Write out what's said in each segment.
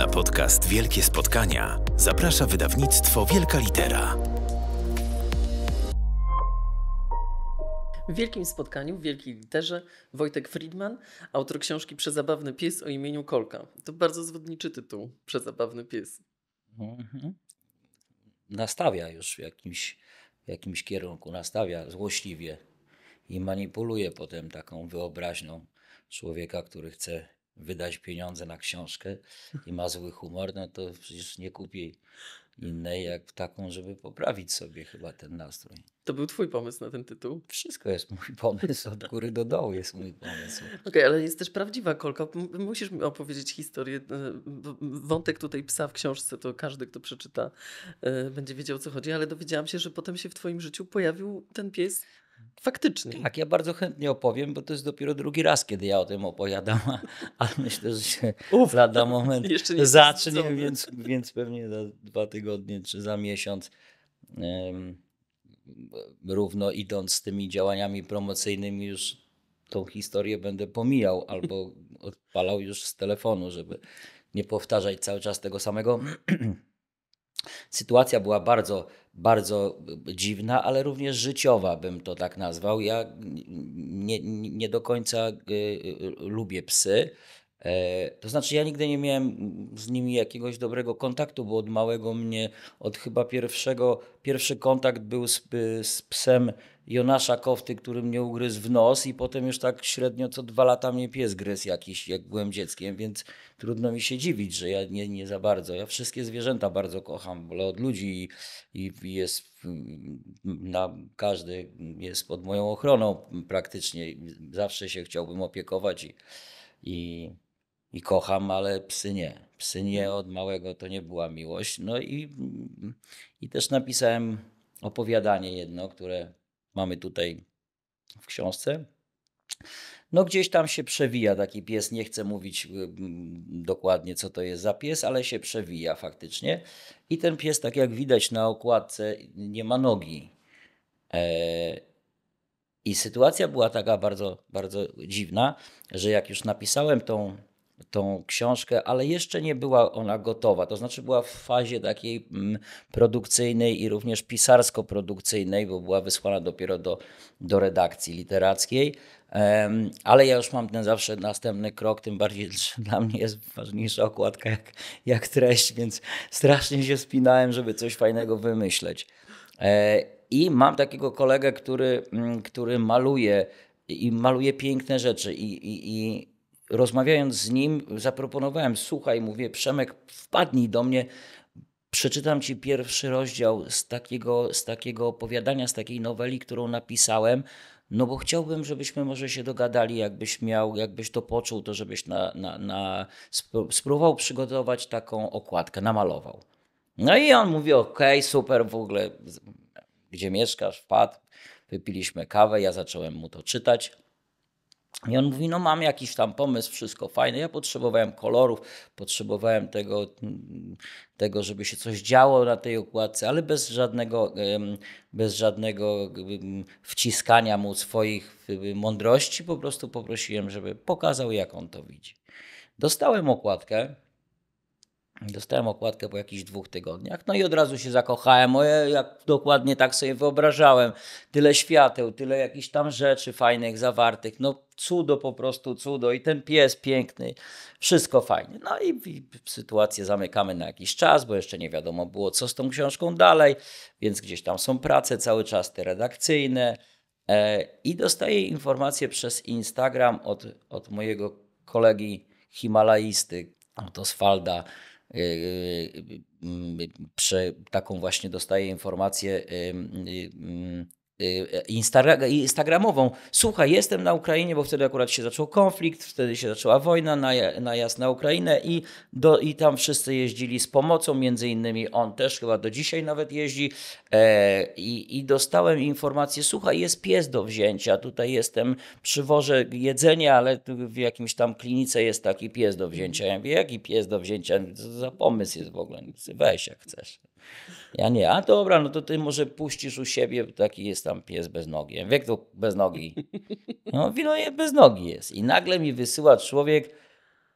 Na podcast Wielkie Spotkania zaprasza wydawnictwo Wielka Litera. W wielkim spotkaniu, w wielkiej literze, Wojtek Friedman, autor książki Przezabawny pies o imieniu Kolka. To bardzo zwodniczy tytuł, Przezabawny pies. Mhm. Nastawia już w jakimś, w jakimś kierunku, nastawia złośliwie i manipuluje potem taką wyobraźnią człowieka, który chce wydać pieniądze na książkę i ma zły humor, no to przecież nie kupi innej jak taką, żeby poprawić sobie chyba ten nastrój. To był twój pomysł na ten tytuł? Wszystko jest mój pomysł, od góry do dołu jest mój pomysł. Okej, okay, ale jest też prawdziwa kolka. Musisz mi opowiedzieć historię. E, wątek tutaj psa w książce, to każdy, kto przeczyta, e, będzie wiedział o co chodzi, ale dowiedziałam się, że potem się w twoim życiu pojawił ten pies faktyczny. Tak, ja bardzo chętnie opowiem, bo to jest dopiero drugi raz, kiedy ja o tym opowiadam, ale myślę, że się Uf, lada moment zacznie, więc, więc pewnie za dwa tygodnie czy za miesiąc um, równo idąc z tymi działaniami promocyjnymi już tą historię będę pomijał albo odpalał już z telefonu, żeby nie powtarzać cały czas tego samego Sytuacja była bardzo, bardzo e, dziwna, ale również życiowa, bym to tak nazwał. Ja nie, nie do końca y, y, lubię psy. to znaczy, ja nigdy nie miałem z nimi jakiegoś dobrego kontaktu, bo od małego mnie, od chyba pierwszego, pierwszy kontakt był z, z psem Jonasza Kofty, który mnie ugryzł w nos i potem już tak średnio co dwa lata mnie pies gryzł jakiś, jak byłem dzieckiem, więc trudno mi się dziwić, że ja nie, nie za bardzo. Ja wszystkie zwierzęta bardzo kocham, wolę od ludzi i, i jest mm, na każdy jest pod moją ochroną praktycznie. Zawsze się chciałbym opiekować i, i, i kocham, ale psy nie. Psy nie od małego to nie była miłość. No i, i też napisałem opowiadanie jedno, które mamy tutaj w książce. No, gdzieś tam się przewija taki pies. Nie chcę mówić y, dokładnie, co to jest za pies, ale się przewija faktycznie. I ten pies, tak jak widać na okładce, nie ma nogi. E, I sytuacja była taka bardzo, bardzo dziwna, że jak już napisałem tą tą książkę, ale jeszcze nie była ona gotowa. To znaczy była w fazie takiej mm, produkcyjnej i również pisarsko-produkcyjnej, bo była wysłana dopiero do, do redakcji literackiej. Ale ja już mam ten zawsze następny krok, tym bardziej że dla mnie jest ważniejsza okładka jak, jak treść, więc strasznie się spinałem, żeby coś fajnego wymyśleć. E, I mam takiego kolegę, który, mm, który maluje i maluje piękne rzeczy. I, i, i, rozmawiając z nim, zaproponowałem: Słuchaj, mówię, Przemek, wpadnij do mnie, przeczytam ci pierwszy rozdział z takiego, z takiego opowiadania, z takiej noweli, którą napisałem. No bo chciałbym, żebyśmy może się dogadali, jakbyś miał, jakbyś to poczuł, to żebyś na, na, na spróbował przygotować taką okładkę, namalował. No i on mówi, okej, okay, super, w ogóle, gdzie mieszkasz, wpadł, wypiliśmy kawę, ja zacząłem mu to czytać. I on mówi, no mam jakiś tam pomysł, wszystko fajne. Ja potrzebowałem kolorów, potrzebowałem tego, tego żeby się coś działo na tej okładce, ale bez żadnego, bez żadnego wciskania mu swoich mądrości. Po prostu poprosiłem, żeby pokazał, jak on to widzi. Dostałem okładkę, Dostałem okładkę po jakichś dwóch tygodniach, no i od razu się zakochałem. Moje, jak dokładnie tak sobie wyobrażałem, tyle świateł, tyle jakichś tam rzeczy fajnych, zawartych. No cudo po prostu, cudo. I ten pies piękny, wszystko fajnie. No i, i sytuację zamykamy na jakiś czas, bo jeszcze nie wiadomo było, co z tą książką dalej, więc gdzieś tam są prace cały czas, te redakcyjne. E, I dostaję informację przez Instagram od, od mojego kolegi Himalaisty, to Oswalda taką właśnie dostaję informację Y, instagramową. Słuchaj, jestem na Ukrainie, bo wtedy akurat się zaczął konflikt, wtedy się zaczęła wojna, najazd na Ukrainę i, do, i tam wszyscy jeździli z pomocą, między innymi on też chyba do dzisiaj nawet jeździ e, i, i dostałem informację, słuchaj, jest pies do wzięcia, tutaj jestem, przywożę jedzenie, ale w jakimś tam klinice jest taki pies do wzięcia. Ja mówię, jaki pies do wzięcia? Co no, za pomysł jest w ogóle? Weź jak chcesz. Ja nie, a dobra, no to ty może puścisz u siebie, taki jest tam pies bez nogi. Ja Wiek to bez nogi. No, wino bez nogi jest. I nagle mi wysyła człowiek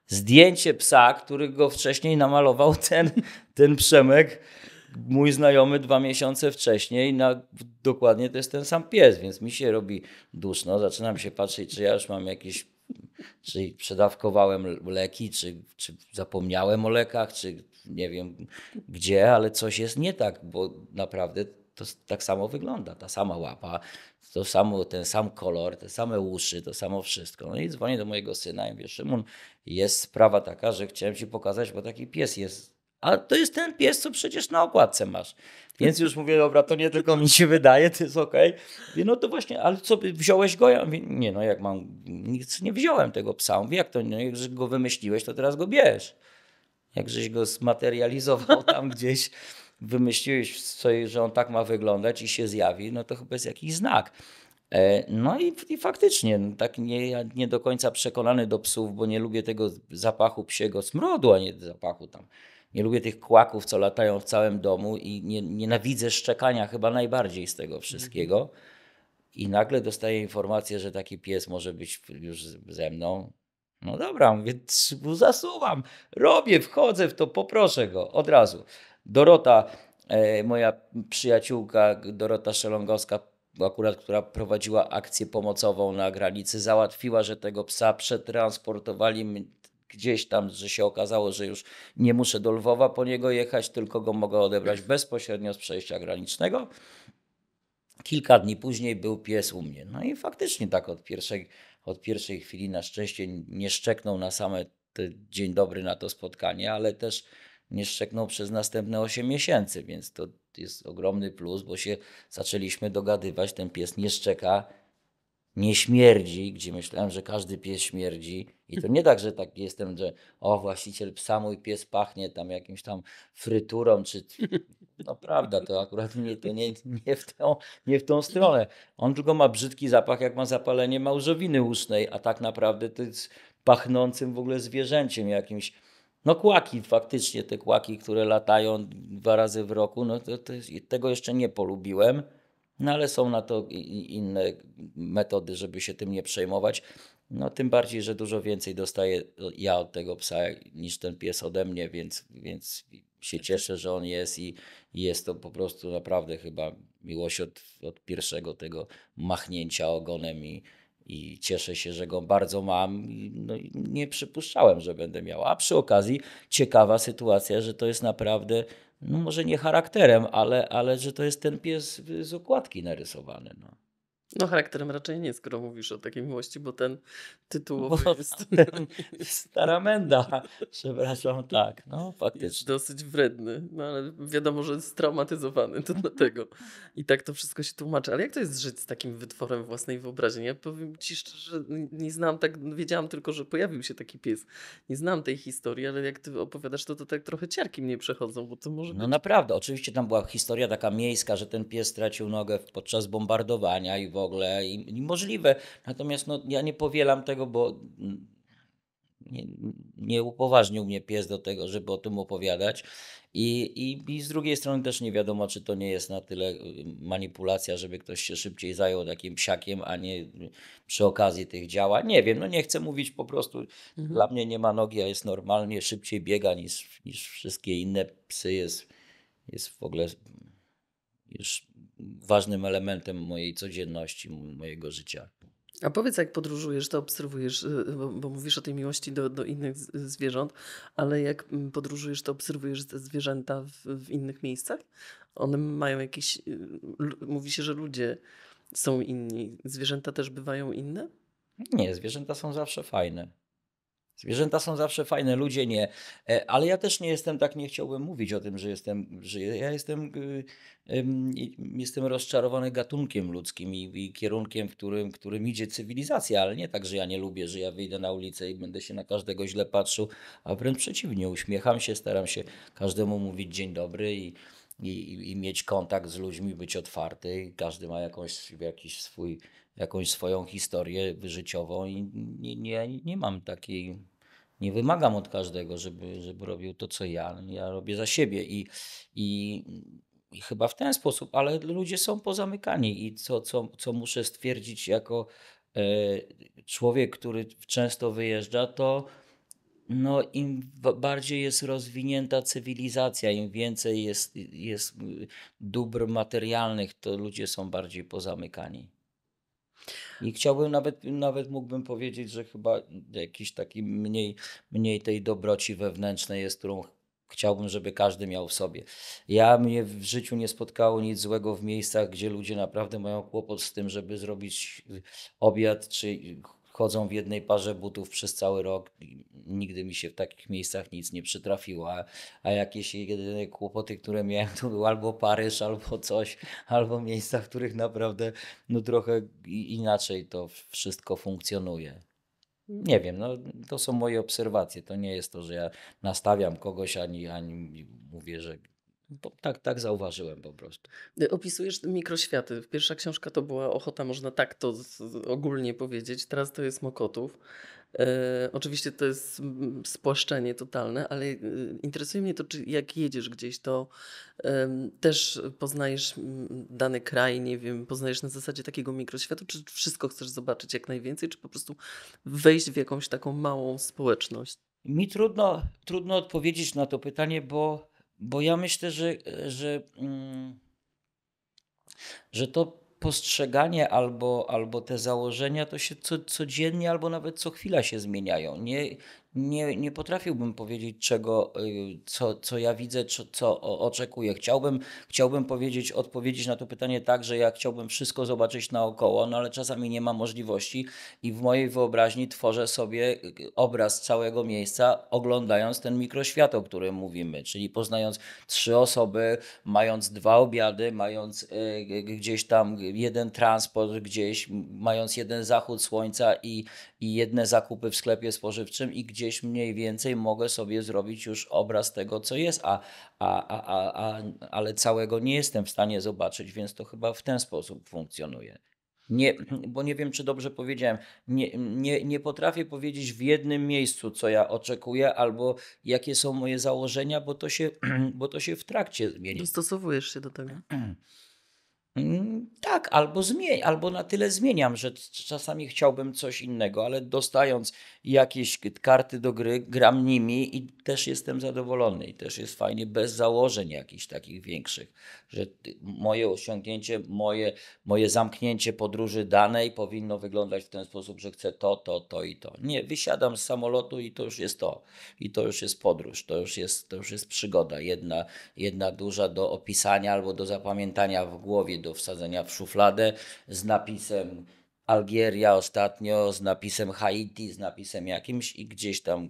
zdjęcie psa, który go wcześniej namalował ten, ten Przemek, mój znajomy dwa miesiące wcześniej. Na, dokładnie to jest ten sam pies, więc mi się robi duszno. Zaczynam się patrzeć, czy ja już mam jakieś czy przedawkowałem leki, czy, czy zapomniałem o lekach, czy nie wiem gdzie, ale coś jest nie tak, bo naprawdę to tak samo wygląda, ta sama łapa, to samo, ten sam kolor, te same uszy, to samo wszystko. No i dzwonię do mojego syna i mówię, Szymon, jest sprawa taka, że chciałem ci pokazać, bo taki pies jest a to jest ten pies, co przecież na okładce masz. Więc już mówię, dobra, to nie tylko mi się wydaje, to jest okej. Okay. No to właśnie, ale co, wziąłeś go? Ja mówię, nie no, jak mam, nic nie wziąłem tego psa. On jak to, no, jak go wymyśliłeś, to teraz go bierz. Jak żeś go zmaterializował tam gdzieś, wymyśliłeś sobie, że on tak ma wyglądać i się zjawi, no to chyba jest jakiś znak. E, no i, i faktycznie, no tak nie, ja nie do końca przekonany do psów, bo nie lubię tego zapachu psiego smrodu, a nie zapachu tam nie lubię tych kłaków, co latają w całym domu i nie, nienawidzę szczekania chyba najbardziej z tego wszystkiego. I nagle dostaję informację, że taki pies może być już ze mną. No dobra, więc zasuwam, robię, wchodzę w to, poproszę go od razu. Dorota, e, moja przyjaciółka Dorota Szelongowska, akurat która prowadziła akcję pomocową na granicy, załatwiła, że tego psa przetransportowali gdzieś tam, że się okazało, że już nie muszę do Lwowa po niego jechać, tylko go mogę odebrać bezpośrednio z przejścia granicznego. Kilka dni później był pies u mnie. No i faktycznie tak od pierwszej, od pierwszej chwili na szczęście nie szczeknął na same dzień dobry na to spotkanie, ale też nie szczeknął przez następne 8 miesięcy, więc to jest ogromny plus, bo się zaczęliśmy dogadywać. Ten pies nie szczeka, nie śmierdzi, gdzie myślałem, że każdy pies śmierdzi. I to nie tak, że tak jestem, że o właściciel psa, mój pies pachnie tam jakimś tam fryturą, czy no prawda, to akurat nie, to nie, nie, w tą, nie w tą stronę. On tylko ma brzydki zapach, jak ma zapalenie małżowiny usznej, a tak naprawdę to jest pachnącym w ogóle zwierzęciem jakimś. No kłaki, faktycznie te kłaki, które latają dwa razy w roku, no to, to tego jeszcze nie polubiłem. No ale są na to inne metody, żeby się tym nie przejmować. No tym bardziej, że dużo więcej dostaję e, ja od tego psa niż ten pies ode mnie, więc, więc się cieszę, że on jest i jest to po prostu naprawdę chyba miłość od, od pierwszego tego machnięcia ogonem i, i cieszę się, że go bardzo mam. No, nie przypuszczałem, że będę miał. A przy okazji ciekawa sytuacja, że to jest naprawdę, no może nie charakterem, ale, ale że to jest ten pies z okładki narysowany. No. No charakterem raczej nie, skoro mówisz o takiej miłości, bo ten tytuł bo jest... stara menda, przepraszam, tak, no faktycznie. Jest dosyć wredny, no ale wiadomo, że jest traumatyzowany, to dlatego. I tak to wszystko się tłumaczy. Ale jak to jest żyć z takim wytworem własnej wyobraźni? Ja powiem ci szczerze, nie znam tak, wiedziałam tylko, że pojawił się taki pies. Nie znam tej historii, ale jak ty opowiadasz to, to tak trochę ciarki mnie przechodzą, bo to może... No być... naprawdę, oczywiście tam była historia taka miejska, że ten pies stracił nogę podczas bombardowania i w ogóle i, i możliwe. Natomiast no, ja nie powielam tego, bo nie, nie upoważnił mnie pies do tego, żeby o tym opowiadać. I, i, I z drugiej strony też nie wiadomo, czy to nie jest na tyle y, manipulacja, żeby ktoś się szybciej zajął takim psiakiem, a nie przy okazji tych działań. Nie wiem, no nie chcę mówić po prostu. Mhm. Dla mnie nie ma nogi, a jest normalnie, szybciej biega niż, niż wszystkie inne psy. Jest, jest w ogóle już ważnym elementem mojej codzienności, mojego życia. A powiedz, jak podróżujesz, to obserwujesz, y, y, bo, bo, mówisz o tej miłości do, do innych y, zwierząt, ale jak podróżujesz, to obserwujesz te zwierzęta w, w innych miejscach? One mają jakieś. Mówi się, że ludzie są inni. Zwierzęta też bywają inne? Nie, zwierzęta są zawsze fajne. Zwierzęta są zawsze fajne, ludzie nie. E, ale ja też nie jestem tak, nie chciałbym mówić o tym, że jestem, że ja jestem, y, jestem rozczarowany gatunkiem ludzkim i, i kierunkiem, w którym, którym idzie cywilizacja, ale nie tak, że ja nie lubię, że ja wyjdę na ulicę i będę się na każdego źle patrzył, a wręcz przeciwnie, uśmiecham się, staram się każdemu mówić dzień dobry i, i, i mieć kontakt z ludźmi, być otwarty. Każdy ma jakąś, jakiś swój jakąś swoją historię życiową i nie, nie, nie mam takiej, nie wymagam od każdego, żeby, żeby robił to, co ja. Ja robię za siebie i, i, i chyba w ten sposób, ale ludzie są pozamykani i co, co, co muszę stwierdzić jako e, człowiek, który często wyjeżdża, to no, im bardziej jest rozwinięta cywilizacja, im więcej jest, jest dóbr materialnych, to ludzie są bardziej pozamykani. I chciałbym nawet, nawet mógłbym powiedzieć, że chyba jakiś taki mniej, mniej tej dobroci wewnętrznej jest, którą chciałbym, żeby każdy miał w sobie. Ja mnie w życiu nie spotkało nic złego w miejscach, gdzie ludzie naprawdę mają kłopot z tym, żeby zrobić obiad, czy chodzą w jednej parze butów przez cały rok. Nigdy mi się w takich miejscach nic nie przytrafiło. A, jakieś jedyne kłopoty, które miałem, to był albo Paryż, albo coś, albo miejsca, w których naprawdę no, trochę inaczej to wszystko funkcjonuje. Nie wiem, no, to są moje obserwacje. To nie jest to, że ja nastawiam kogoś ani, ani mówię, że bo tak, tak zauważyłem po prostu. Y, opisujesz mikroświaty. Pierwsza książka to była ochota, można tak to ogólnie powiedzieć. Teraz to jest Mokotów. E, oczywiście to jest spłaszczenie totalne, ale y, interesuje mnie to, czy jak jedziesz gdzieś, to e, też poznajesz dany kraj, nie wiem, poznajesz na zasadzie takiego mikroświatu, czy wszystko chcesz zobaczyć jak najwięcej, czy po prostu wejść w jakąś taką małą społeczność? Mi trudno, trudno odpowiedzieć na to pytanie, bo bo ja myślę, że, że, mm, że to postrzeganie albo, albo te założenia to się co, codziennie albo nawet co chwila się zmieniają. Nie, nie, nie potrafiłbym powiedzieć czego, y, co, co ja widzę, co, co oczekuję. Chciałbym, chciałbym powiedzieć, odpowiedzieć na to pytanie tak, że ja chciałbym wszystko zobaczyć naokoło, no ale czasami nie ma możliwości i w mojej wyobraźni tworzę sobie y, obraz całego miejsca, oglądając ten mikroświat, o którym mówimy, czyli poznając trzy osoby, mając dwa obiady, mając y, gdzieś tam jeden transport, gdzieś mając jeden zachód słońca i, i jedne zakupy w sklepie spożywczym i gdzie gdzieś mniej więcej mogę sobie zrobić już obraz tego, co jest, a, a, a, a, ale całego nie jestem w stanie zobaczyć, więc to chyba w ten sposób funkcjonuje. Nie, bo nie wiem, czy dobrze powiedziałem. Nie, nie, nie potrafię powiedzieć w jednym miejscu, co ja oczekuję, albo jakie są moje założenia, bo to się, bo to się w trakcie zmieni. Dostosowujesz się do tego. Mm, tak, albo zmień, albo na tyle zmieniam, że czasami chciałbym coś innego, ale dostając jakieś karty do gry, gram nimi i też jestem zadowolony i też jest fajnie, bez założeń jakichś takich większych, że moje osiągnięcie, moje, moje zamknięcie podróży danej powinno wyglądać w ten sposób, że chcę to, to, to i to. Nie, wysiadam z samolotu i to już jest to. I to już jest podróż, to już jest, to już jest przygoda, jedna, jedna duża do opisania albo do zapamiętania w głowie do wsadzenia w szufladę z napisem Algieria ostatnio, z napisem Haiti, z napisem jakimś i gdzieś tam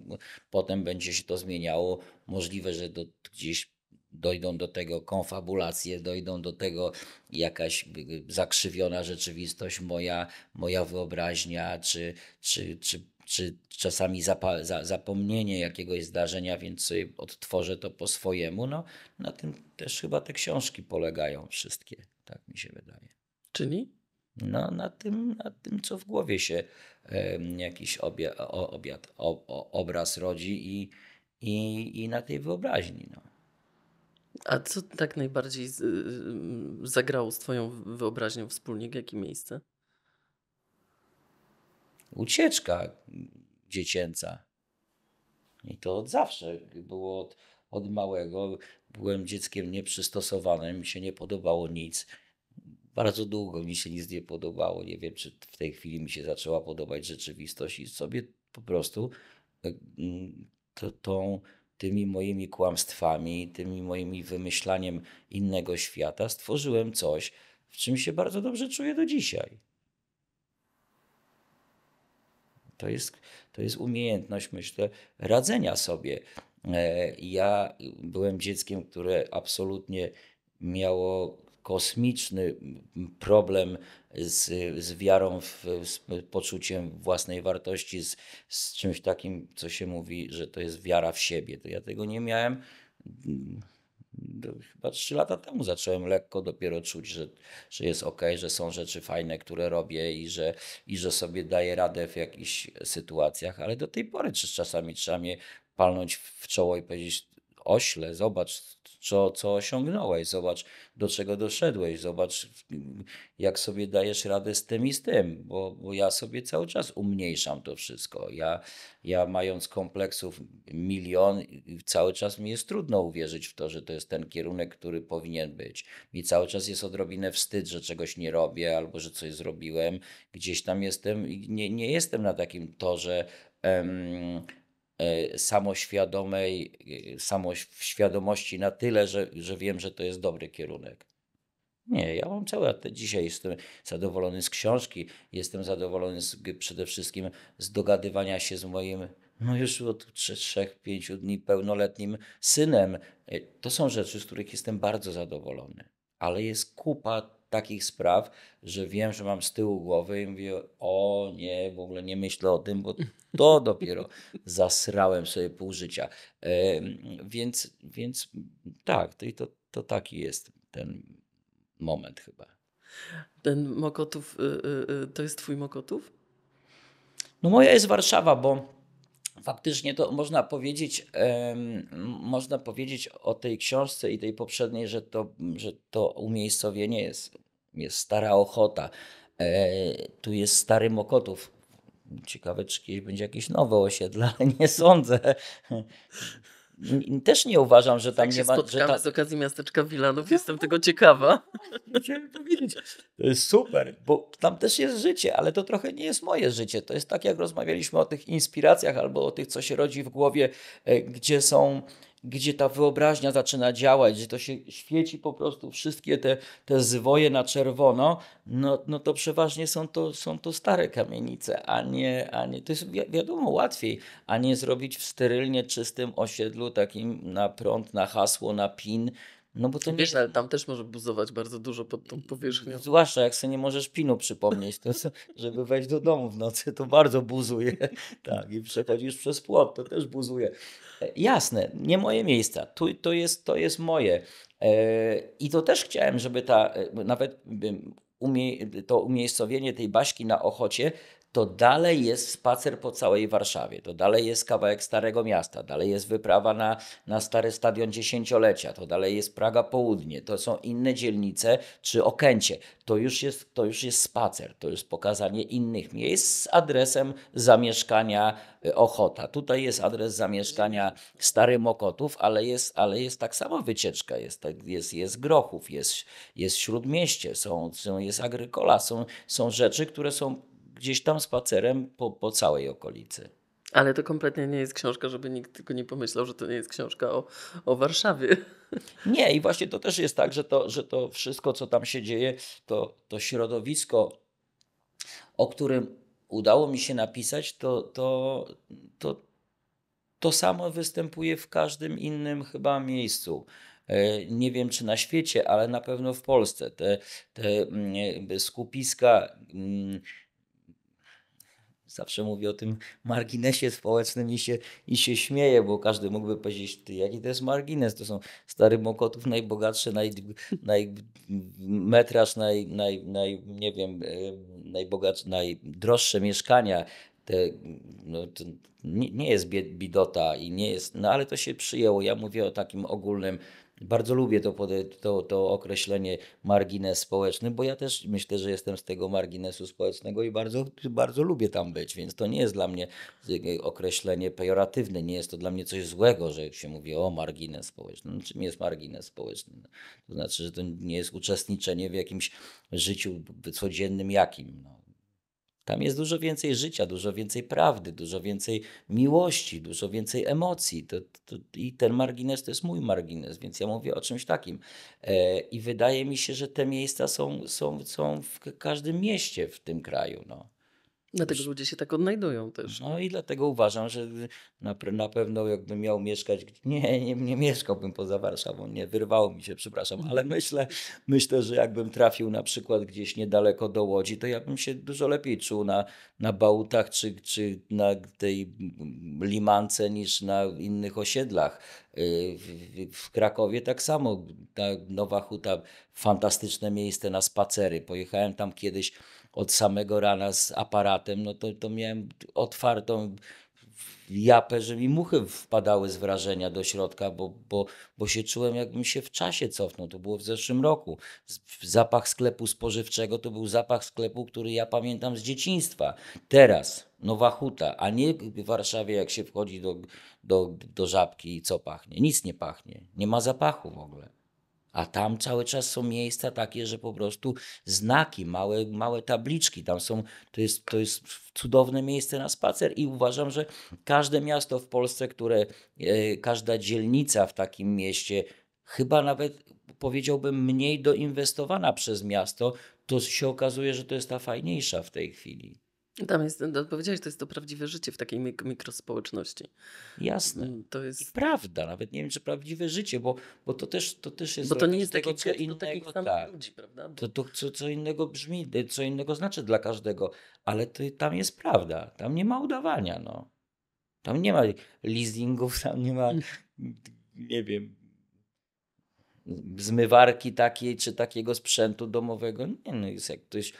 potem będzie się to zmieniało. Możliwe, że do, gdzieś dojdą do tego konfabulacje, dojdą do tego jakaś zakrzywiona rzeczywistość, moja, moja wyobraźnia, czy, czy, czy, czy czasami zapa, za, zapomnienie jakiegoś zdarzenia, więc odtworzę to po swojemu. No, na tym też chyba te książki polegają wszystkie. Tak mi się wydaje. Czyli? No, na tym, na tym co w głowie się jakiś obie, o, obiad, o, o, obraz rodzi i, i, i na tej wyobraźni. No. A co tak najbardziej z, y, zagrało z Twoją wyobraźnią wspólnie? Jakie miejsce? Ucieczka dziecięca. I to od zawsze było od, od małego byłem dzieckiem nieprzystosowanym, mi się nie podobało nic. Bardzo długo mi się nic nie podobało. Nie wiem, czy w tej chwili mi się zaczęła podobać rzeczywistość i sobie po prostu e, mm, to, tą, tymi moimi kłamstwami, tymi moimi wymyślaniem innego świata stworzyłem coś, w czym się bardzo dobrze czuję do dzisiaj. To jest, to jest umiejętność, myślę, radzenia sobie E, ja byłem dzieckiem, które absolutnie miało kosmiczny problem z, z wiarą, w, z poczuciem własnej wartości, z, z czymś takim, co się mówi, że to jest wiara w siebie. To ja tego nie miałem. Mm, chyba trzy lata temu zacząłem lekko dopiero czuć, że, że jest ok, że są rzeczy fajne, które robię i że, i że sobie daję radę w jakichś sytuacjach, ale do tej pory czy czasami trzeba mnie palnąć w czoło i powiedzieć ośle, zobacz, co, co osiągnąłeś, zobacz, do czego doszedłeś, zobacz, jak sobie dajesz radę z tym i z tym, bo, bo ja sobie cały czas umniejszam to wszystko. Ja, ja mając kompleksów milion, cały czas mi jest trudno uwierzyć w to, że to jest ten kierunek, który powinien być. Mi cały czas jest odrobinę wstyd, że czegoś nie robię albo że coś zrobiłem. Gdzieś tam jestem, nie, nie jestem na takim torze. E, samoświadomej, e, samoświadomości na tyle, że, że wiem, że to jest dobry kierunek. Nie, ja mam czas Dzisiaj jestem zadowolony z książki, jestem zadowolony z, przede wszystkim z dogadywania się z moim, no już od 3-5 dni pełnoletnim synem. E, to są rzeczy, z których jestem bardzo zadowolony, ale jest kupa takich spraw, że wiem, że mam z tyłu głowy i mówię, o nie, w ogóle nie myślę o tym, bo to dopiero zasrałem sobie pół życia. E, więc, więc tak, to, to, to taki jest ten moment chyba. Ten Mokotów, y, y, y, to jest twój Mokotów? No moja jest Warszawa, bo faktycznie to można powiedzieć, um, można powiedzieć o tej książce i tej poprzedniej, że to, że to umiejscowienie jest jest Stara Ochota, e, tu jest Stary Mokotów. Ciekawe, czy kiedyś będzie jakieś nowe osiedle, ale nie sądzę. Też nie uważam, że tam tak nie ma. Tak się ta... z okazji miasteczka Wilanów, jestem tego ciekawa. to widzieć. To jest super, bo tam też jest życie, ale to trochę nie jest moje życie. To jest tak, jak rozmawialiśmy o tych inspiracjach albo o tych, co się rodzi w głowie, e, gdzie są gdzie ta wyobraźnia zaczyna działać, gdzie to się świeci po prostu wszystkie te, te zwoje na czerwono, no, no to przeważnie są to, są to stare kamienice, a nie, a nie, to jest wi wiadomo łatwiej, a nie zrobić w sterylnie czystym osiedlu takim na prąd, na hasło, na pin, no bo to Wiesz, nie... ale tam też może buzować bardzo dużo pod tą powierzchnią. Zwłaszcza jak sobie nie możesz pinu przypomnieć, to, żeby wejść do domu w nocy, to bardzo buzuje. Tak, i przechodzisz przez płot, to też buzuje. E, jasne, nie moje miejsca. Tu, to, jest, to jest moje. E, I to też chciałem, żeby ta, e, nawet umie, to umiejscowienie tej baśki na Ochocie to dalej jest spacer po całej Warszawie, to dalej jest kawałek Starego Miasta, dalej jest wyprawa na, na Stary Stadion Dziesięciolecia, to dalej jest Praga Południe, to są inne dzielnice czy Okęcie. To już jest, to już jest spacer, to jest pokazanie innych miejsc z adresem zamieszkania y, Ochota. Tutaj jest adres zamieszkania Stary Mokotów, ale jest, ale jest tak samo wycieczka, jest, tak, jest, jest Grochów, jest, jest Śródmieście, są, są, jest Agrykola, są, są rzeczy, które są gdzieś tam spacerem po, po całej okolicy. Ale to kompletnie nie jest książka, żeby nikt tylko nie pomyślał, że to nie jest książka o, o Warszawie. Nie, i właśnie to też jest tak, że to, że to wszystko, co tam się dzieje, to, to środowisko, o którym udało mi się napisać, to, to, to, to samo występuje w każdym innym chyba miejscu. E, nie wiem, czy na świecie, ale na pewno w Polsce. Te, te mm, e, skupiska mm, zawsze mówię o tym marginesie społecznym i się, i się śmieję, bo każdy mógłby powiedzieć, ty, jaki to jest margines? To są stary Mokotów najbogatsze, naj, naj, metraż, naj, naj, naj, nie wiem, najbogatszy, najdroższe mieszkania, te, no, nie, nie, jest bidota i nie jest, no ale to się przyjęło. Ja mówię o takim ogólnym bardzo lubię to, to, to określenie margines społeczny, bo ja też myślę, że jestem z tego marginesu społecznego i bardzo, bardzo lubię tam być, więc to nie jest dla mnie y, y, określenie pejoratywne, nie jest to dla mnie coś złego, że się mówi o margines społeczny. No, czym jest margines społeczny? No, to znaczy, że to nie jest uczestniczenie w jakimś życiu codziennym jakim. No tam jest dużo więcej życia, dużo więcej prawdy, dużo więcej miłości, dużo więcej emocji. To, to, I ten margines to jest mój margines, więc ja mówię o czymś takim. E, I wydaje mi się, że te miejsca są, są, są w każdym mieście w tym kraju. No. Dlatego już... ludzie się tak odnajdują też. No, no. i dlatego uważam, że na, na pewno jakbym miał mieszkać, nie, nie, nie mieszkałbym poza Warszawą, nie, wyrwało mi się, przepraszam, ale mhm. myślę, myślę, że jakbym trafił na przykład gdzieś niedaleko do Łodzi, to ja bym się dużo lepiej czuł na, na Bałtach czy, czy na tej Limance niż na innych osiedlach. Y, w, w, Krakowie tak samo, ta Nowa Huta, fantastyczne miejsce na spacery. Pojechałem tam kiedyś od samego rana z aparatem, no to, to miałem otwartą japę, że mi muchy wpadały z wrażenia do środka, bo, bo, bo się czułem, jakbym się w czasie cofnął. To było w zeszłym roku. Zapach sklepu spożywczego to był zapach sklepu, który ja pamiętam z dzieciństwa. Teraz Nowa Huta, a nie w Warszawie, jak się wchodzi do, do, do żabki i co pachnie. Nic nie pachnie. Nie ma zapachu w ogóle. A tam cały czas są miejsca takie, że po prostu znaki, małe, małe tabliczki, tam są, to jest, to jest cudowne miejsce na spacer i uważam, że każde miasto w Polsce, które, e, każda dzielnica w takim mieście, chyba nawet powiedziałbym mniej doinwestowana przez miasto, to się okazuje, że to jest ta fajniejsza w tej chwili. Tam jest, no, powiedziałeś, to jest to prawdziwe życie w takiej mik mikrospołeczności. Jasne. Mm, to jest... I prawda, nawet nie wiem, czy prawdziwe życie, bo, bo to, też, to też jest... Bo to nie jest tego, takie co innego, tak. ludzi, prawda? Bo... To, to co, co innego brzmi, y, co innego znaczy dla każdego, ale to, tam jest prawda, tam nie ma udawania, no. Tam nie ma leasingów, tam nie ma, mm. nie wiem, zmywarki takiej czy takiego sprzętu domowego. Nie, no jest jak ktoś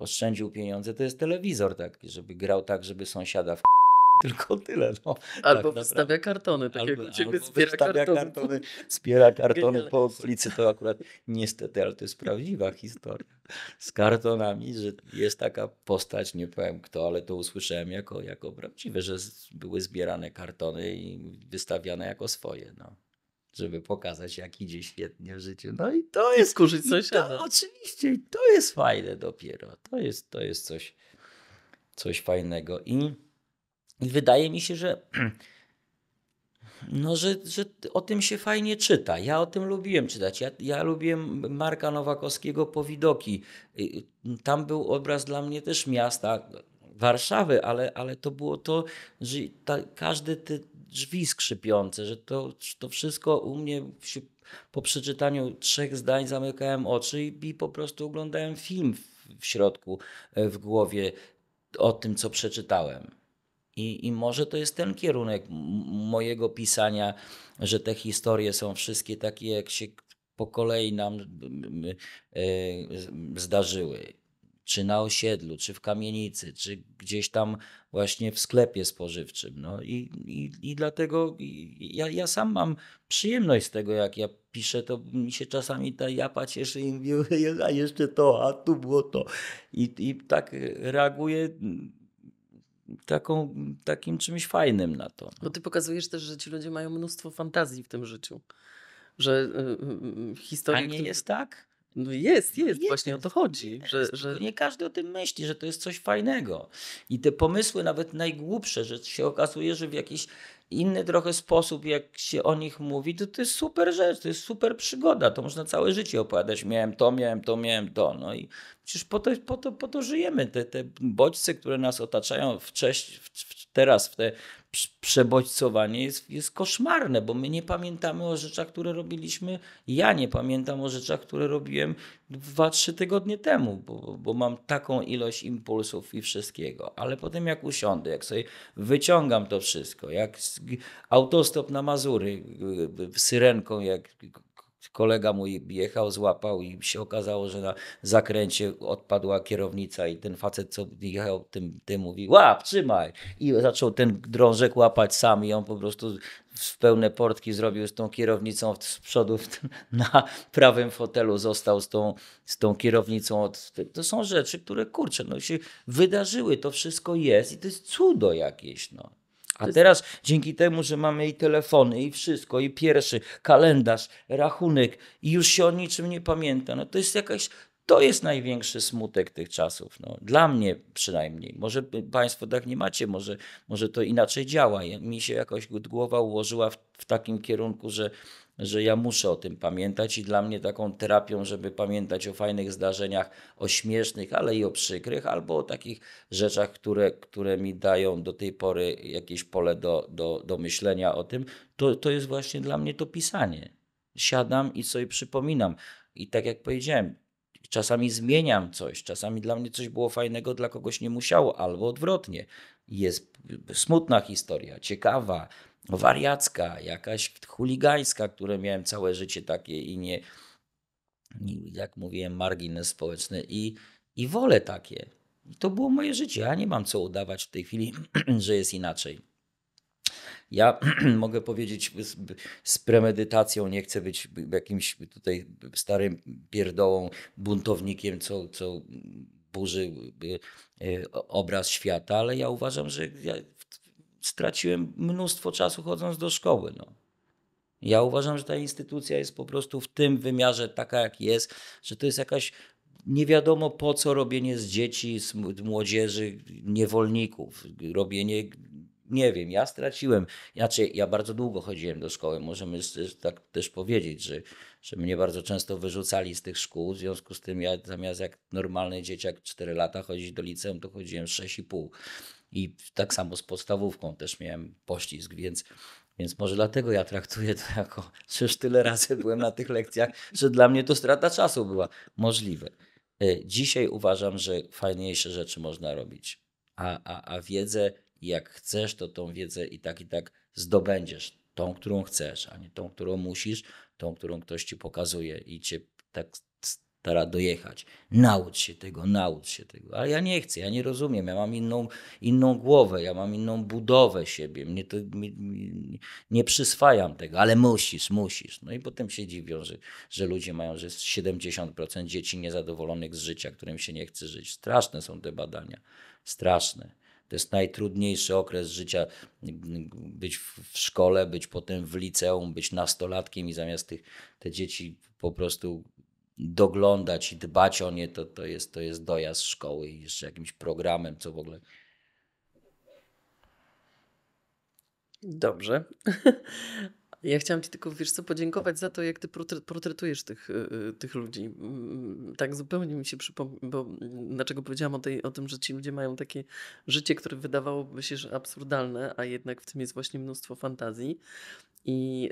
oszczędził pieniądze, to jest telewizor, tak, żeby grał tak, żeby sąsiada w tylko tyle. No, tak, albo tak wystawia kartony, tak albo, jak u ciebie albo zbiera kartony. kartony. Zbiera kartony po ulicy, to akurat niestety, ale to jest prawdziwa historia z kartonami, że jest taka postać, nie powiem kto, ale to usłyszałem jako, jako prawdziwe, że były zbierane kartony i wystawiane jako swoje. No żeby pokazać, jak idzie świetnie w życiu. No i to jest. I skurzyć sąsiada. To, oczywiście, to jest fajne dopiero. To jest, to jest coś, coś fajnego. I, i wydaje mi się, że. No, że, że o tym się fajnie czyta. Ja o tym lubiłem czytać. Ja, ja lubiłem Marka Nowakowskiego Powidoki. Y, tam był obraz dla mnie też miasta, Warszawy, ale, ale to było to, że ta, każdy te, drzwi skrzypiące, że to, to wszystko u mnie się, po przeczytaniu trzech zdań zamykałem oczy i, i po prostu oglądałem film w, w środku, e, w głowie o tym, co przeczytałem. I, I może to jest ten kierunek mojego pisania, że te historie są wszystkie takie, jak się po kolei nam e, zdarzyły czy na osiedlu, czy w kamienicy, czy gdzieś tam właśnie w sklepie spożywczym. No i, i, i dlatego ja, ja sam mam przyjemność z tego, jak ja piszę, to mi się czasami ta japa cieszy i mówię, a jeszcze to, a tu było to. I, i tak reaguję mm, taką, takim czymś fajnym na to. No. Bo ty pokazujesz też, że ci ludzie mają mnóstwo fantazji w tym życiu. Że y, y, y, y historii. A nie jest tak? No jest, jest, no jest, właśnie o to no chodzi. że, że... Nie każdy o tym myśli, że to jest coś fajnego. I te pomysły, nawet najgłupsze, że się okazuje, że w jakiś inny trochę sposób, jak się o nich mówi, to, to jest super rzecz, to jest super przygoda. To można całe życie opowiadać. Miałem to, miałem to, miałem to. No i przecież po to, po to, po to żyjemy. Te, te bodźce, które nas otaczają wcześniej, w, w, teraz, w te przebodźcowanie jest, jest koszmarne, bo my nie pamiętamy o rzeczach, które robiliśmy. Ja nie pamiętam o rzeczach, które robiłem 2-3 tygodnie temu, bo, bo mam taką ilość impulsów i wszystkiego. Ale potem jak usiądę, jak sobie wyciągam to wszystko, jak autostop na Mazury y, y, y, syrenką, jak kolega mój jechał, złapał i się okazało, że na zakręcie odpadła kierownica i ten facet, co jechał, tym, tym mówi łap, trzymaj. I zaczął ten drążek łapać sam i on po prostu w pełne portki zrobił z tą kierownicą z przodu na prawym fotelu został z tą, z tą kierownicą. To są rzeczy, które kurczę, no się wydarzyły, to wszystko jest i to jest cudo jakieś. No. A teraz dzięki temu, że mamy i telefony, i wszystko, i pierwszy, kalendarz, rachunek i już się o niczym nie pamięta, no to jest jakaś to jest największy smutek tych czasów. No, dla mnie przynajmniej. Może Państwo tak nie macie, może, może to inaczej działa. mi się jakoś głowa ułożyła w, w takim kierunku, że, że ja muszę o tym pamiętać i dla mnie taką terapią, żeby pamiętać o fajnych zdarzeniach, o śmiesznych, ale i o przykrych, albo o takich rzeczach, które, które mi dają do tej pory jakieś pole do, do, do myślenia o tym, to, to jest właśnie dla mnie to pisanie. Siadam i sobie przypominam. I tak jak powiedziałem, Czasami zmieniam coś, czasami dla mnie coś było fajnego, dla kogoś nie musiało, albo odwrotnie. Jest smutna historia, ciekawa, wariacka, jakaś chuligańska, które miałem całe życie takie i nie, jak mówiłem, margines społeczny i, i wolę takie. I to było moje życie. Ja nie mam co udawać w tej chwili, że jest inaczej. Ja mogę powiedzieć z, z, premedytacją, nie chcę być jakimś tutaj starym pierdołą, buntownikiem, co, co burzy e, obraz świata, ale ja uważam, że ja straciłem mnóstwo czasu chodząc do szkoły. No. Ja uważam, że ta instytucja jest po prostu w tym wymiarze taka, jak jest, że to jest jakaś nie wiadomo po co robienie z dzieci, z młodzieży niewolników, robienie nie wiem, ja straciłem, znaczy ja bardzo długo chodziłem do szkoły, możemy tak też powiedzieć, że, że mnie bardzo często wyrzucali z tych szkół, w związku z tym ja zamiast jak normalny dzieciak 4 lata chodzić do liceum, to chodziłem 6,5 i tak samo z podstawówką też miałem poślizg, więc więc może dlatego ja traktuję to jako, przecież tyle razy byłem na tych lekcjach, że dla mnie to strata czasu była możliwe. E, dzisiaj uważam, że fajniejsze rzeczy można robić, a, a, a wiedzę i jak chcesz, to tą wiedzę i tak, i tak zdobędziesz. Tą, którą chcesz, a nie tą, którą musisz, tą, którą ktoś ci pokazuje i cię tak stara dojechać. Naucz się tego, naucz się tego. Ale ja nie chcę, ja nie rozumiem, ja mam inną, inną głowę, ja mam inną budowę siebie, mnie to, mi, mi, nie przyswajam tego, ale musisz, musisz. No i potem się dziwią, że, że ludzie mają, że jest 70% dzieci niezadowolonych z życia, którym się nie chce żyć. Straszne są te badania, straszne. To jest najtrudniejszy okres życia, być w szkole, być potem w liceum, być nastolatkiem i zamiast tych, te dzieci po prostu doglądać i dbać o nie, to, to, jest, to jest dojazd szkoły i jeszcze jakimś programem, co w ogóle. Dobrze. Ja chciałam Ci tylko, wiesz co, podziękować za to, jak Ty portretujesz tych, y, y, tych ludzi. Mm, mm, tak zupełnie mi się przypomniało, bo mm, dlaczego powiedziałam o, tej, o tym, że ci ludzie mają takie życie, które wydawałoby się, że absurdalne, a jednak w tym jest właśnie mnóstwo fantazji i,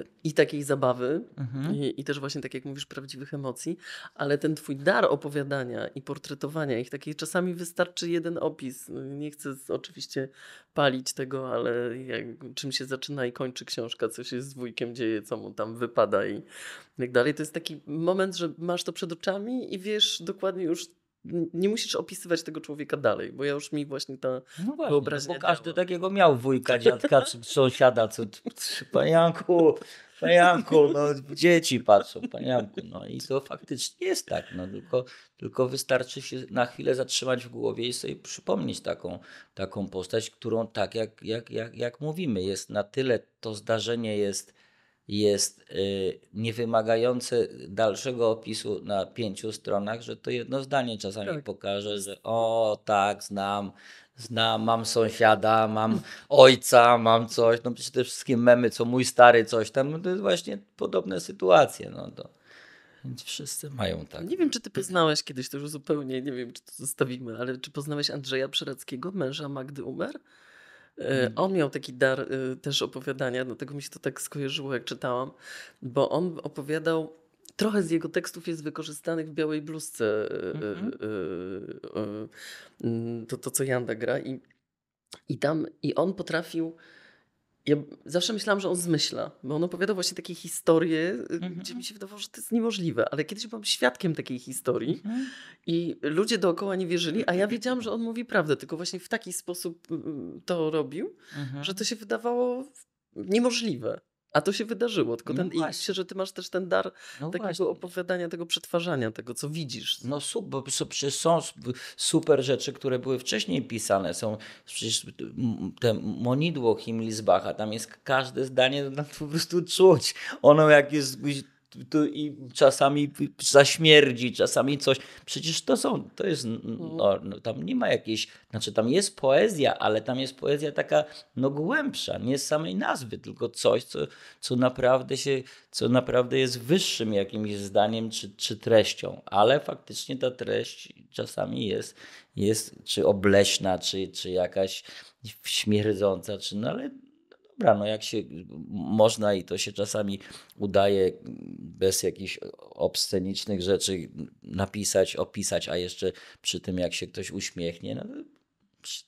y, i takiej zabawy, mhm. i, i, też właśnie, tak jak mówisz, prawdziwych emocji, ale ten twój dar opowiadania i portretowania ich, takiej czasami wystarczy jeden opis. Nie chcę oczywiście palić tego, ale jak, czym się zaczyna i kończy książka, co się z wujkiem dzieje, co mu tam wypada i tak dalej. To jest taki moment, że masz to przed oczami i wiesz dokładnie już, nie musisz opisywać tego człowieka dalej, bo ja już mi właśnie ta no właśnie, wyobraźnia... Bo każdy takiego miał wujka, dziadka czy sąsiada, co... Panianku, panianku, no dzieci patrzą, panianku. No i to faktycznie jest tak, no tylko, tylko wystarczy się na chwilę zatrzymać w głowie i sobie przypomnieć taką, taką postać, którą tak jak, jak, jak, jak mówimy, jest na tyle, to zdarzenie jest jest y, niewymagające dalszego opisu na pięciu stronach, że to jedno zdanie czasami tak. pokaże, że o tak, znam, znam, mam sąsiada, mam ojca, mam coś. No przecież te wszystkie memy, co mój stary coś tam, no to jest właśnie podobne sytuacje. No to. Więc wszyscy mają tak. Nie wiem, czy ty poznałeś kiedyś, to już zupełnie nie wiem, czy to zostawimy, ale czy poznałeś Andrzeja Przereckiego, męża Magdy Umer? Mhm. E, on miał taki dar e, też opowiadania, dlatego mi się to tak skojarzyło, jak czytałam, bo on opowiadał trochę z jego tekstów jest wykorzystanych w białej bluzce. Mm -hmm. To, to, co Janda gra. I, i tam i on potrafił ja zawsze myślałam, że on zmyśla, bo on opowiadał właśnie takie historie, y, mhm. gdzie mi się wydawało, że to jest niemożliwe, ale kiedyś byłam świadkiem takiej historii mhm. i ludzie dookoła nie wierzyli, a ja wiedziałam, że on mówi prawdę, tylko właśnie w taki sposób mm, to robił, mhm. że to się wydawało niemożliwe. A to się wydarzyło, tylko ten, no i myślę, że ty masz też ten dar no takiego właśnie. opowiadania, tego przetwarzania, tego co widzisz. No super, przecież są super rzeczy, które były wcześniej pisane, są przecież te monidło Himmelsbacha, tam jest każde zdanie, tam po prostu czuć, ono jak jest i czasami zaśmierdzi, czasami coś. Przecież to są, to jest, mhm. no, no, tam nie ma jakiejś, znaczy tam jest poezja, ale tam jest poezja taka no głębsza, nie z samej nazwy, tylko coś, co, co naprawdę się, co naprawdę jest wyższym jakimś zdaniem czy, czy treścią, ale faktycznie ta treść czasami jest, jest czy obleśna, czy, czy jakaś śmierdząca, czy no ale dobra, no jak się można i to się czasami udaje bez jakichś obscenicznych rzeczy napisać, opisać, a jeszcze przy tym jak się ktoś uśmiechnie, no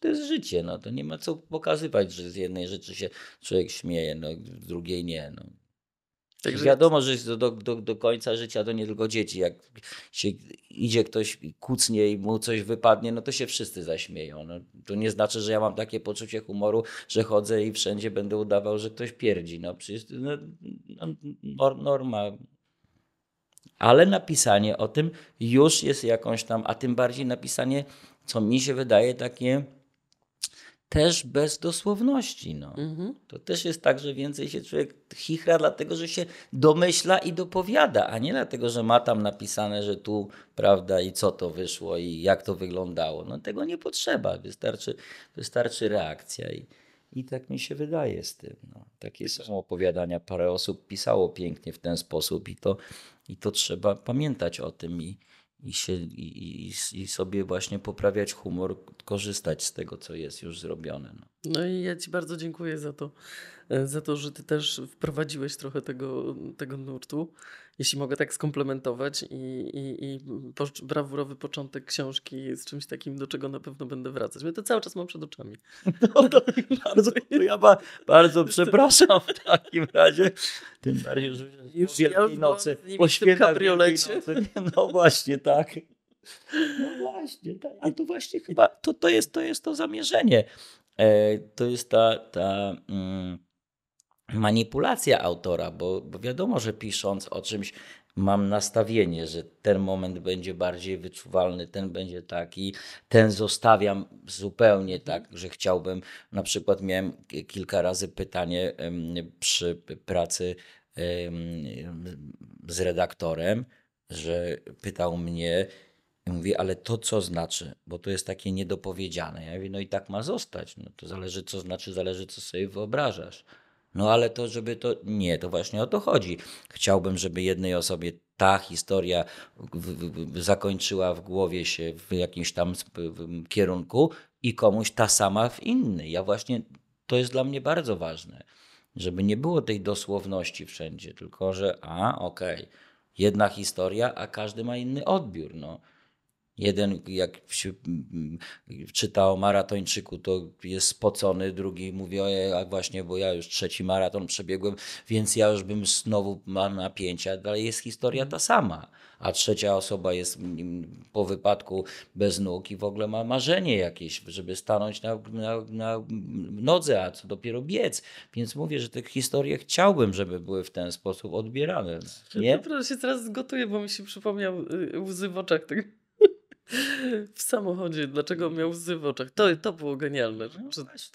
to jest życie, no to nie ma co pokazywać, że z jednej rzeczy się człowiek śmieje, no, z drugiej nie. No. Także... Wiadomo, że do, do, do końca życia to nie tylko dzieci. Jak się idzie ktoś i kucnie i mu coś wypadnie, no to się wszyscy zaśmieją. No, to nie znaczy, że ja mam takie poczucie humoru, że chodzę i wszędzie będę udawał, że ktoś pierdzi. No przecież no, no, norma. Ale napisanie o tym już jest jakąś tam, a tym bardziej napisanie, co mi się wydaje takie też bez dosłowności. No. Mhm. To też jest tak, że więcej się człowiek chichra, dlatego że się domyśla i dopowiada, a nie dlatego, że ma tam napisane, że tu, prawda, i co to wyszło, i jak to wyglądało. No tego nie potrzeba, wystarczy, wystarczy reakcja. I, I tak mi się wydaje z tym. No. Takie są opowiadania, parę osób pisało pięknie w ten sposób i to, i to trzeba pamiętać o tym i, i, się, i, i, i sobie właśnie poprawiać humor, korzystać z tego, co jest już zrobione. No. No i ja Ci bardzo dziękuję za to, e, za to, że Ty też wprowadziłeś trochę tego, tego nurtu, jeśli mogę tak skomplementować i, i, i brawurowy początek książki z czymś takim, do czego na pewno będę wracać. Ja to cały czas mam przed oczami. No to bardzo, ja ba, bardzo przepraszam w takim razie. Tym bardziej, że już w Wielkiej ja Nocy, po świętach No właśnie, tak. No właśnie, tak. a to właśnie chyba, to, to, jest, to jest to zamierzenie. E, to jest ta, ta mm, manipulacja autora, bo, bo wiadomo, że pisząc o czymś, mam nastawienie, że ten moment będzie bardziej wyczuwalny, ten będzie taki, ten zostawiam zupełnie mhm. tak, że chciałbym, na przykład miałem kilka razy pytanie przy pracy z redaktorem, że pytał mnie, mówi, ale to co znaczy? Bo to jest takie niedopowiedziane. Ja mówię, no i tak ma zostać. No to zależy co znaczy, zależy co sobie wyobrażasz. No ale to, żeby to. Nie, to właśnie o to chodzi. Chciałbym, żeby jednej osobie ta historia w, w, zakończyła w głowie się w jakimś tam kierunku i komuś ta sama w inny. Ja właśnie to jest dla mnie bardzo ważne, żeby nie było tej dosłowności wszędzie, tylko że a, okej, okay, jedna historia, a każdy ma inny odbiór. No. Jeden, jak się czyta o maratończyku, to jest spocony, drugi mówi, o a właśnie, bo ja już trzeci maraton przebiegłem, więc ja już bym znowu mam napięcia, ale jest historia mhm. ta sama. A trzecia osoba jest po wypadku bez nóg i w ogóle ma marzenie jakieś, żeby stanąć na, na, na nodze, a co dopiero biec. Więc mówię, że te historie chciałbym, żeby były w ten sposób odbierane. Nie? Ja się teraz zgotuję, bo mi się przypomniał y, łzy w oczach tego w samochodzie, dlaczego miał łzy w oczach. To, to było genialne. No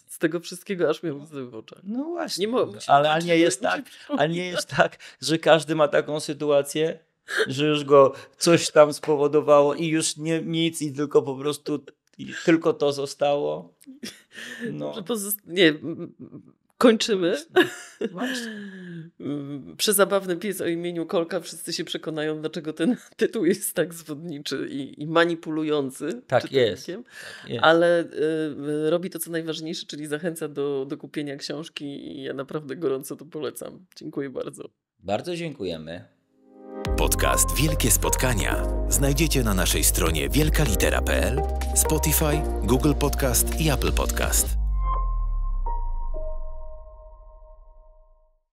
z tego wszystkiego aż miał łzy w oczach. No właśnie, nie ale, ale, nie jest tak, ale nie jest tak, że każdy ma taką sytuację, że już go coś tam spowodowało i już nie, nic i tylko po prostu i tylko to zostało. No. Nie, kończymy. zabawny pies o imieniu Kolka. Wszyscy się przekonają, dlaczego ten tytuł jest tak zwodniczy i, i manipulujący. Tak jest. tak jest. Ale y, y, robi to, co najważniejsze, czyli zachęca do, do kupienia książki i ja naprawdę gorąco to polecam. Dziękuję bardzo. Bardzo dziękujemy. Podcast Wielkie Spotkania znajdziecie na naszej stronie wielkalitera.pl, Spotify, Google Podcast i Apple Podcast.